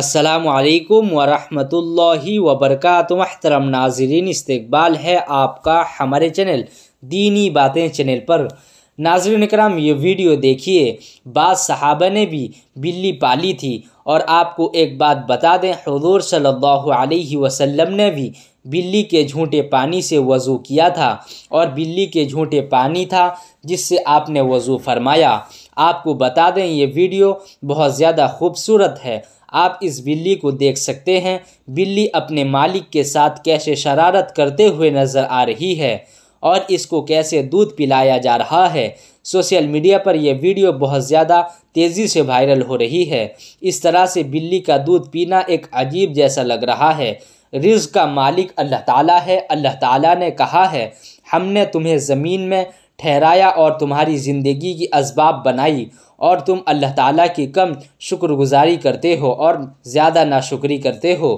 असलकम वरहि वबरक महतरम नाजरीन इस्तबाल है आपका हमारे चैनल दीनी बातें चैनल पर नाजरन कराम ये वीडियो देखिए बाद सहाबा ने भी बिल्ली पाली थी और आपको एक बात बता दें हजूर सल्लल्लाहु अलैहि वसल्लम ने भी बिल्ली के झूठे पानी से वज़ू किया था और बिल्ली के झूठे पानी था जिससे आपने वज़ू फरमाया आपको बता दें ये वीडियो बहुत ज़्यादा खूबसूरत है आप इस बिल्ली को देख सकते हैं बिल्ली अपने मालिक के साथ कैसे शरारत करते हुए नज़र आ रही है और इसको कैसे दूध पिलाया जा रहा है सोशल मीडिया पर यह वीडियो बहुत ज़्यादा तेज़ी से वायरल हो रही है इस तरह से बिल्ली का दूध पीना एक अजीब जैसा लग रहा है रिज का मालिक अल्लाह ताला है अल्लाह ताला ने कहा है हमने तुम्हें ज़मीन में ठहराया और तुम्हारी ज़िंदगी की इसबाब बनाई और तुम अल्लाह ताला की कम शुक्रगुजारी करते हो और ज़्यादा नाशुक्री करते हो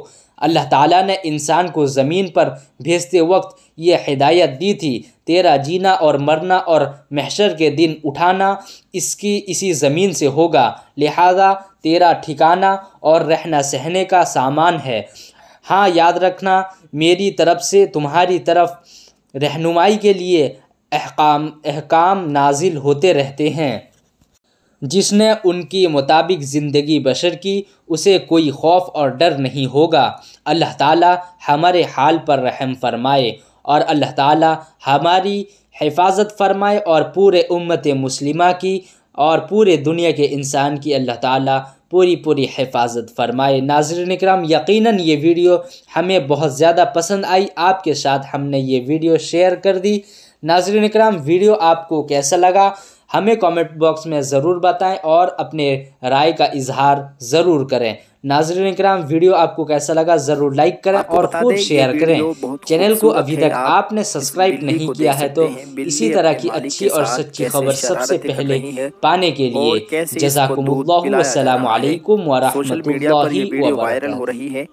अल्लाह ताला ने इंसान को ज़मीन पर भेजते वक्त ये हिदायत दी थी तेरा जीना और मरना और महशर के दिन उठाना इसकी इसी ज़मीन से होगा लिहाजा तेरा ठिकाना और रहना सहने का सामान है हाँ याद रखना मेरी तरफ़ से तुम्हारी तरफ रहनुमाई के लिए अहकाम अहकाम नाजिल होते रहते हैं जिसने उनकी मुताबिक ज़िंदगी बशर की उसे कोई खौफ और डर नहीं होगा अल्लाह ताला हमारे हाल पर रहम फरमाए और अल्लाह ताला हमारी हिफाजत फरमाए और पूरे उम्मत मुस्लिमा की और पूरे दुनिया के इंसान की अल्लाह ताला पूरी पूरी हिफाजत फरमाए नाजर निकराम यकीन ये वीडियो हमें बहुत ज़्यादा पसंद आई आपके साथ हमने ये वीडियो शेयर कर दी नाजर निकराम वीडियो आपको कैसा लगा हमें कमेंट बॉक्स में ज़रूर बताएं और अपने राय का इजहार ज़रूर करें नाजरीन कराम वीडियो आपको कैसा लगा ज़रूर लाइक करें और खूब शेयर करें चैनल को अभी तक आपने सब्सक्राइब नहीं किया है तो इसी तरह की अच्छी और सच्ची खबर सबसे पहले पाने के लिए जजाकुम वरह वायरल हो रही है